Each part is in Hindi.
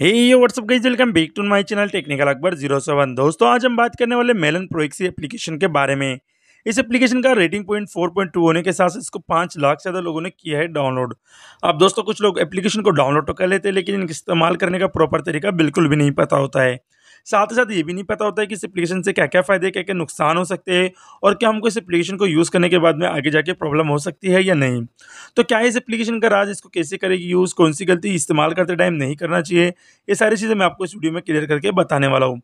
हे ये what's up guys welcome back to my channel technical Akbar zero seven दोस्तों आज हम बात करने वाले मेलन प्रोएक्सी एप्लीकेशन के बारे में इस एप्लीकेशन का rating point four point two होने के साथ साथ इसको पाँच लाख से ज़्यादा लोगों ने किया है डाउनलोड अब दोस्तों कुछ लोग एप्लीकेशन को डाउनलोड तो कर लेते हैं लेकिन इस्तेमाल करने का प्रॉपर तरीका बिल्कुल भी नहीं पता होता है साथ ही साथ ये भी नहीं पता होता है कि इस एप्लीकेशन से क्या क्या फ़ायदे क्या क्या नुकसान हो सकते हैं और क्या हमको इस एप्लीकेशन को यूज़ करने के बाद में आगे जाके प्रॉब्लम हो सकती है या नहीं तो क्या इस एप्लीकेशन का राज इसको कैसे करेगी यूज़ कौन सी गलती इस्तेमाल करते टाइम नहीं करना चाहिए ये सारी चीज़ें मैं आपको इस वीडियो में क्लियर करके बताने वाला हूँ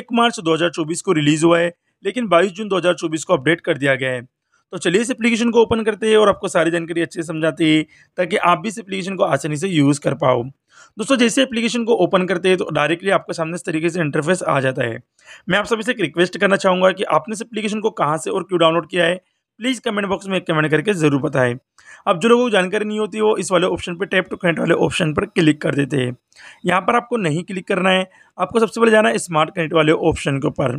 एक मार्च दो को रिलीज़ हुआ है लेकिन बाईस जून दो को अपडेट कर दिया गया है तो चलिए इस एप्लीकेशन को ओपन करते हैं और आपको सारी जानकारी अच्छे से समझाते हैं ताकि आप भी इस एप्लीकेशन को आसानी से यूज़ कर पाओ दोस्तों जैसे एप्लीकेशन को ओपन करते हैं तो डायरेक्टली आपके सामने इस तरीके से इंटरफेस आ जाता है मैं आप सभी से एक रिक्वेस्ट करना चाहूँगा कि आपने इस एप्लीकेशन को कहाँ से और क्यों डाउनलोड किया है प्लीज़ कमेंट बॉक्स में कमेंट करके ज़रूर बताएं अब जो लोगों को जानकारी नहीं होती वो इस वाले ऑप्शन पर टैप टू कनेक्ट वाले ऑप्शन पर क्लिक कर देते हैं यहाँ पर आपको नहीं क्लिक करना है आपको सबसे पहले जाना है स्मार्ट कनेक्ट वाले ऑप्शन के ऊपर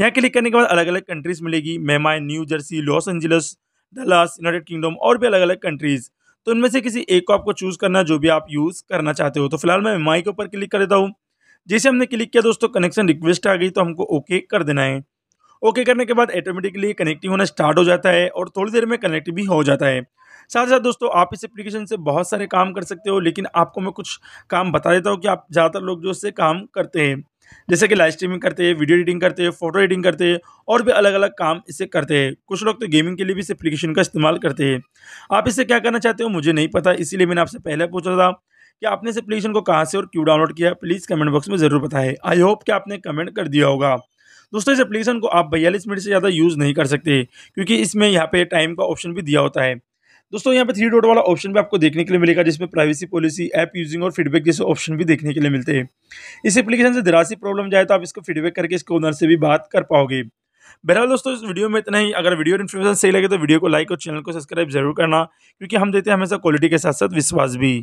यहाँ क्लिक करने के बाद अलग अलग कंट्रीज़ मिलेगी Miami New Jersey Los Angeles Dallas United Kingdom और भी अलग अलग कंट्रीज़ तो इनमें से किसी एक को आपको चूज़ करना जो भी आप यूज़ करना चाहते हो तो फिलहाल मैं माई के ऊपर क्लिक कर देता हूँ जैसे हमने क्लिक किया दोस्तों कनेक्शन रिक्वेस्ट आ गई तो हमको ओके कर देना है ओके करने के बाद ऑटोमेटिकली कनेक्टिव होना स्टार्ट हो जाता है और थोड़ी देर में कनेक्ट भी हो जाता है साथ साथ दोस्तों आप इस एप्लीकेशन से बहुत सारे काम कर सकते हो लेकिन आपको मैं कुछ काम बता देता हूँ कि आप ज़्यादातर लोग जो इससे काम करते हैं जैसे कि लाइव स्ट्रीमिंग करते हैं वीडियो एडिटिंग करते हैं फोटो एडिटिंग करते हैं और भी अलग अलग काम इसे करते हैं कुछ लोग तो गेमिंग के लिए भी इस एप्लीकेशन का इस्तेमाल करते हैं आप इसे क्या करना चाहते हो मुझे नहीं पता इसीलिए मैंने आपसे पहले पूछा था कि आपने इस एप्लीकेशन को कहाँ से और क्यों डाउनलोड किया प्लीज़ कमेंट बॉक्स में ज़रूर बताए आई होप कि आपने कमेंट कर दिया होगा दोस्तों इस एप्लीकेशन को आप बयालीस मिनट से ज़्यादा यूज़ नहीं कर सकते क्योंकि इसमें यहाँ पे टाइम का ऑप्शन भी दिया होता है दोस्तों यहाँ पे थ्री डॉट वाला ऑप्शन भी आपको देखने के लिए मिलेगा जिसमें प्राइवेसी पॉलिसी ऐप यूजिंग और फीडबैक जैसे ऑप्शन भी देखने के लिए मिलते हैं इस एप्लीकेशन से जरा सी प्रॉब्लम जाए तो आप इसको फीडबैक करके इसके ओनर से भी बात कर पाओगे बहरहाल दोस्तों इस वीडियो में इतना ही अगर वीडियो इन्फॉर्मेशन सही लगे तो वीडियो को लाइक और चैनल को सब्सक्राइब जरूर करना क्योंकि हम देते हैं हमेशा क्वालिटी के साथ साथ विश्वास भी